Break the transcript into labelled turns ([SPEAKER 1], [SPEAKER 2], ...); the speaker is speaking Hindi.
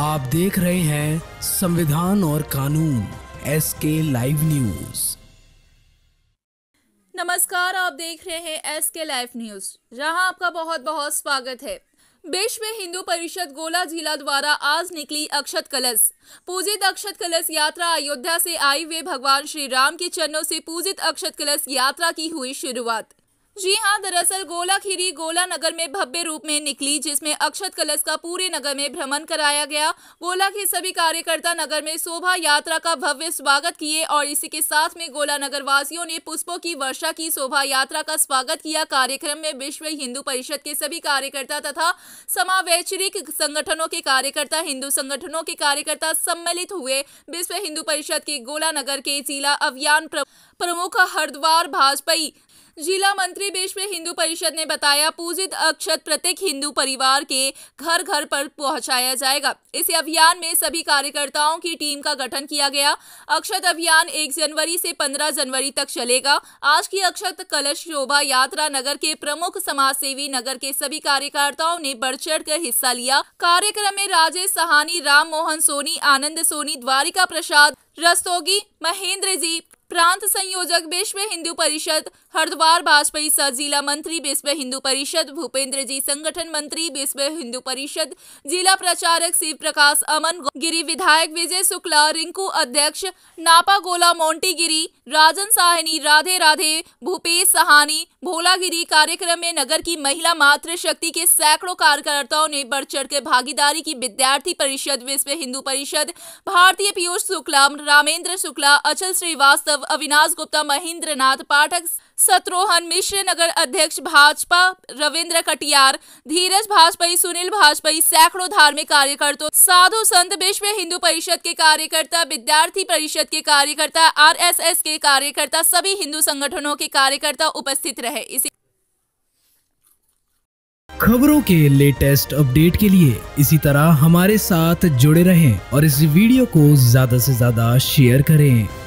[SPEAKER 1] आप देख रहे हैं संविधान और कानून एस के लाइव न्यूज
[SPEAKER 2] नमस्कार आप देख रहे हैं एस के लाइव न्यूज जहां आपका बहुत बहुत स्वागत है विश्व हिंदू परिषद गोला जिला द्वारा आज निकली अक्षत कलश पूजित अक्षत कलश यात्रा अयोध्या से आई हुए भगवान श्री राम के चरणों से पूजित अक्षत कलश यात्रा की हुई शुरुआत जी हाँ दरअसल गोला खीरी गोला नगर में भव्य रूप में निकली जिसमें अक्षत कलश का पूरे नगर में भ्रमण कराया गया गोला के सभी कार्यकर्ता नगर में शोभा यात्रा का भव्य स्वागत किए और इसी के साथ में गोला नगर वासियों ने पुष्पों की वर्षा की शोभा यात्रा का स्वागत किया कार्यक्रम में विश्व हिंदू परिषद के सभी कार्यकर्ता तथा समावैचरिक संगठनों के कार्यकर्ता हिंदू संगठनों के कार्यकर्ता सम्मिलित हुए विश्व हिंदू परिषद के गोला नगर के जिला अभियान प्रमुख हरिद्वार भाजपाई जिला मंत्री विश्व हिंदू परिषद ने बताया पूजित अक्षत प्रत्येक हिंदू परिवार के घर घर पर पहुंचाया जाएगा इस अभियान में सभी कार्यकर्ताओं की टीम का गठन किया गया अक्षत अभियान 1 जनवरी से 15 जनवरी तक चलेगा आज की अक्षत कलश शोभा यात्रा नगर के प्रमुख समाज सेवी नगर के सभी कार्यकर्ताओं ने बढ़ चढ़ कर हिस्सा लिया कार्यक्रम में राजेश सहानी राम मोहन सोनी आनंद सोनी द्वारिका प्रसाद रस्तोगी महेंद्र जी प्रांत संयोजक विश्व हिंदू परिषद हरिद्वार वाजपेयी सह जिला मंत्री विश्व हिंदू परिषद भूपेंद्र जी संगठन मंत्री विश्व हिंदू परिषद जिला प्रचारक शिव प्रकाश अमन गिरी विधायक विजय शुक्ला रिंकू अध्यक्ष नापा गोला मोन्टी गिरी राजन साहनी राधे राधे भूपेश सहानी भोलागिरी कार्यक्रम में नगर की महिला मातृ शक्ति के सैकड़ों कार्यकर्ताओं ने बढ़ चढ़ के भागीदारी की विद्यार्थी परिषद विश्व हिंदू परिषद भारतीय पीयूष शुक्ला रामेंद्र शुक्ला अचल श्रीवास्तव यादव अविनाश गुप्ता महेंद्र नाथ पाठक सत्रोहन मिश्र नगर अध्यक्ष भाजपा रविन्द्र कटियार धीरज भाजपाई सुनील भाजपाई सैकड़ों धार्मिक कार्यकर्ता साधु संत विश्व हिंदू परिषद के कार्यकर्ता विद्यार्थी परिषद के कार्यकर्ता आर के कार्यकर्ता सभी हिंदू संगठनों के कार्यकर्ता उपस्थित रहे इसी
[SPEAKER 1] खबरों के लेटेस्ट अपडेट के लिए इसी तरह हमारे साथ जुड़े रहें और इस वीडियो को ज्यादा से ज्यादा शेयर करें